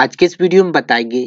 आज के इस वीडियो में बताएंगे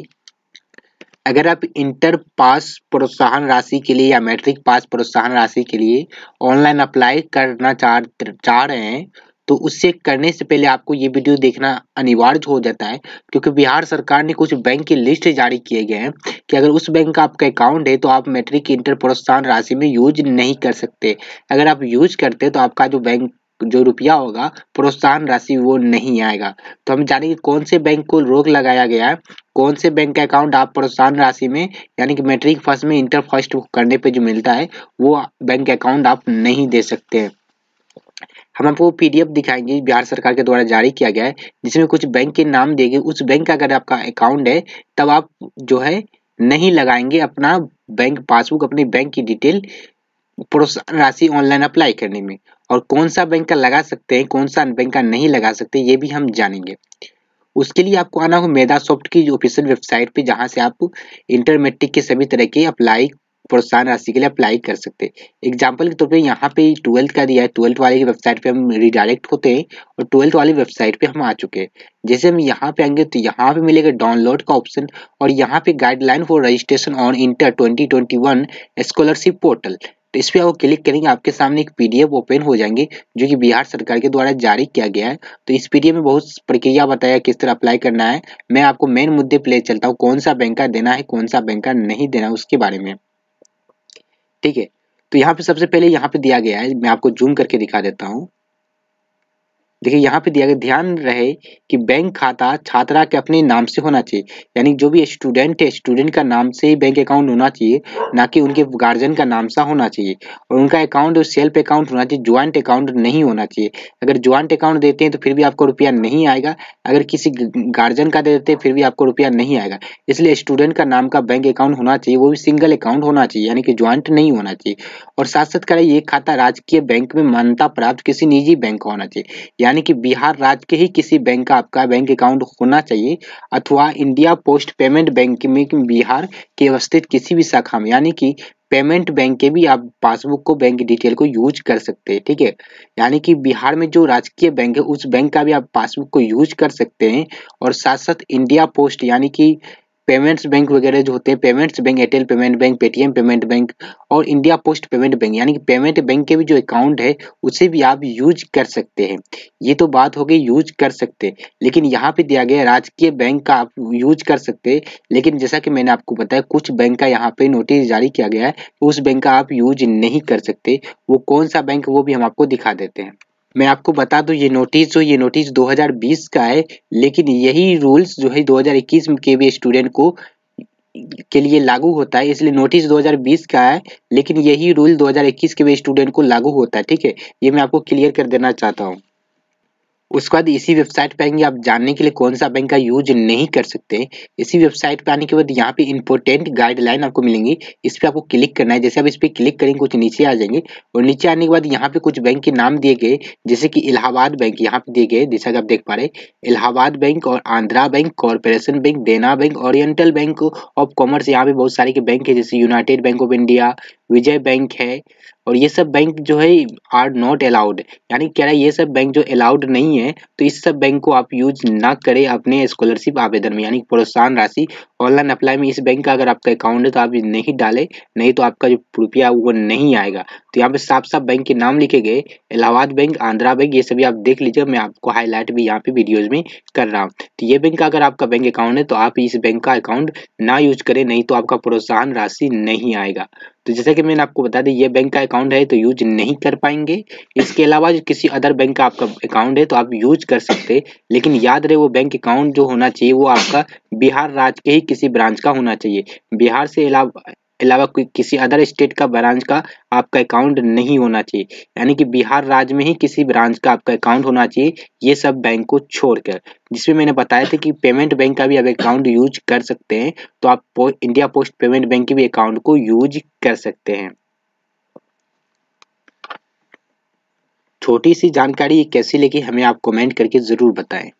अगर आप इंटर पास प्रोत्साहन राशि के लिए या मैट्रिक पास प्रोत्साहन राशि के लिए ऑनलाइन अप्लाई करना चाह चाह रहे हैं तो उससे करने से पहले आपको ये वीडियो देखना अनिवार्य हो जाता है क्योंकि बिहार सरकार ने कुछ बैंक की लिस्ट जारी किए गए हैं कि अगर उस बैंक का आपका अकाउंट है तो आप मैट्रिक इंटर प्रोत्साहन राशि में यूज नहीं कर सकते अगर आप यूज करते तो आपका जो बैंक जो रुपया होगा प्रोत्साहन राशि वो नहीं आएगा तो हम जानेंगे कौन से बैंक को रोक लगाया गया है कौन से बैंक का अकाउंट आप प्रोत्साहन राशि में यानी कि मैट्रिक फर्स्ट में इंटर फर्स्ट करने पे जो मिलता है वो बैंक अकाउंट आप नहीं दे सकते हैं हम आपको पीडीएफ दिखाएंगे बिहार सरकार के द्वारा जारी किया गया है जिसमें कुछ बैंक के नाम देंगे उस बैंक का अगर आपका अकाउंट है तब आप जो है नहीं लगाएंगे अपना बैंक पासबुक अपनी बैंक की डिटेल राशि ऑनलाइन अप्लाई करने में और कौन सा बैंक का लगा सकते हैं कौन सा बैंक का नहीं लगा सकते ये भी हम जानेंगे उसके लिए आपको आना हो मेधा सॉफ्ट की ऑफिशियल वेबसाइट पे जहाँ से आप इंटर मेट्रिक के सभी तरह के अप्लाई प्रोत्साहन राशि के लिए अप्लाई कर सकते हैं एग्जाम्पल के तौर पर यहाँ पे ट्वेल्थ का दिया है ट्वेल्थ वाले की वेबसाइट पे हम रिडायरेक्ट होते हैं और ट्वेल्थ वाली वेबसाइट पे हम आ चुके हैं जैसे हम यहाँ पे आएंगे तो यहाँ पे मिलेगा डाउनलोड का ऑप्शन और यहाँ पे guideline for registration on inter twenty scholarship portal तो इस पर आप क्लिक करेंगे आपके सामने एक पीडीएफ ओपन हो जाएंगे जो कि बिहार सरकार के द्वारा जारी किया गया है तो इस पीडीएफ में बहुत प्रक्रिया बताया किस तरह अप्लाई करना है मैं आपको मेन मुद्दे पे ले चलता हूँ कौन सा बैंक देना है कौन सा बैंक नहीं देना है उसके बारे में ठीक है तो यहाँ पे सबसे पहले यहाँ पे दिया गया है मैं आपको जूम करके दिखा देता हूँ देखिए यहाँ पे दिया गया ध्यान रहे कि बैंक खाता छात्रा के अपने नाम से होना चाहिए यानी जो भी स्टूडेंट है स्टूडेंट का नाम से ही बैंक अकाउंट होना चाहिए ना कि उनके गार्जियन का नाम सा होना चाहिए और उनका अकाउंट और सेल्फ अकाउंट होना चाहिए ज्वाइंट अकाउंट नहीं होना चाहिए अगर ज्वाइंट अकाउंट देते हैं तो फिर भी आपको रुपया नहीं आएगा अगर किसी गार्जियन का दे देते हैं फिर भी आपको रुपया नहीं आएगा इसलिए स्टूडेंट का नाम का बैंक अकाउंट होना चाहिए वो भी सिंगल अकाउंट होना चाहिए यानी कि ज्वाइंट नहीं होना चाहिए और साथ साथ करें ये खाता राजकीय बैंक में मान्यता प्राप्त किसी निजी बैंक का होना चाहिए यानी यानी कि बिहार राज्य के ही किसी बैंक का आपका बैंक अकाउंट होना चाहिए अथवा इंडिया पोस्ट पेमेंट बैंक में बिहार के अवस्थित किसी भी शाखा में यानी कि पेमेंट बैंक के भी आप पासबुक को बैंक डिटेल को यूज कर सकते हैं ठीक है यानी कि बिहार में जो राजकीय बैंक है उस बैंक का भी आप पासबुक को यूज कर सकते हैं और साथ साथ इंडिया पोस्ट यानी कि पेमेंट्स बैंक वगैरह जो होते हैं payments bank Airtel payment bank Paytm payment bank और इंडिया पोस्ट पेमेंट बैंक यानी कि पेमेंट बैंक के भी जो अकाउंट है उसे भी आप यूज कर सकते हैं ये तो बात हो गई यूज कर सकते हैं लेकिन यहाँ पे दिया गया राजकीय बैंक का आप यूज कर सकते हैं लेकिन जैसा कि मैंने आपको बताया कुछ बैंक का यहाँ पे नोटिस जारी किया गया है उस बैंक का आप यूज नहीं कर सकते वो कौन सा बैंक वो भी हम आपको दिखा देते हैं मैं आपको बता दूं ये नोटिस जो ये नोटिस 2020 का है लेकिन यही रूल्स जो है 2021 के भी स्टूडेंट को के लिए लागू होता है इसलिए नोटिस 2020 का है लेकिन यही रूल 2021 के भी स्टूडेंट को लागू होता है ठीक है ये मैं आपको क्लियर कर देना चाहता हूँ उसके बाद इसी वेबसाइट पे आएंगे आप जानने के लिए कौन सा बैंक का यूज नहीं कर सकते इसी वेबसाइट पे आने के बाद यहाँ पे इंपोर्टेंट गाइडलाइन आपको मिलेंगी इस पर आपको क्लिक करना है जैसे आप इस पर क्लिक करेंगे कुछ नीचे आ जाएंगे और नीचे आने के बाद यहाँ पे कुछ बैंक के नाम दिए गए जैसे कि इलाहाबाद बैंक यहाँ पे दिए गए जैसा कि आप देख पा रहे इलाहाबाद बैंक और Andhra bank corporation bank Dena bank oriental bank of commerce यहाँ पे बहुत सारे के बैंक है जैसे united bank of India Vijaya bank है और ये सब बैंक जो है आर नॉट अलाउड यानी कह रहा है ये सब बैंक जो अलाउड नहीं है तो इस सब बैंक को आप यूज ना करें अपने स्कॉलरशिप आवेदन में यानी प्रोत्साहन राशि ऑनलाइन अप्लाई में इस बैंक का अगर आपका अकाउंट है तो आप नहीं डालें नहीं तो आपका जो रुपया वो नहीं आएगा तो यहाँ पे साफ साफ बैंक के नाम लिखे गए इलाहाबाद बैंक आंध्रा बैंक ये सभी आप देख लीजिए मैं आपको हाईलाइट भी यहाँ पे वीडियोज में कर रहा हूँ तो ये बैंक का अगर आपका बैंक अकाउंट है तो आप इस बैंक का अकाउंट ना यूज करें नहीं तो आपका प्रोत्साहन राशि नहीं आएगा तो जैसा कि मैंने आपको बता दी ये बैंक का अकाउंट है तो यूज नहीं कर पाएंगे इसके अलावा जो किसी अदर बैंक का आपका अकाउंट है तो आप यूज कर सकते लेकिन याद रहे वो बैंक अकाउंट जो होना चाहिए वो आपका बिहार राज्य के ही किसी ब्रांच का होना चाहिए बिहार से अलावा अलावा कोई किसी अदर स्टेट का ब्रांच का आपका अकाउंट नहीं होना चाहिए यानी कि बिहार राज्य में ही किसी ब्रांच का आपका अकाउंट होना चाहिए ये सब बैंक को छोड़कर जिसमें मैंने बताया था कि पेमेंट बैंक का भी आप अकाउंट यूज कर सकते हैं तो आप पो, इंडिया पोस्ट पेमेंट बैंक के भी अकाउंट को यूज कर सकते हैं छोटी सी जानकारी कैसी लगी हमें आप कमेंट करके ज़रूर बताएं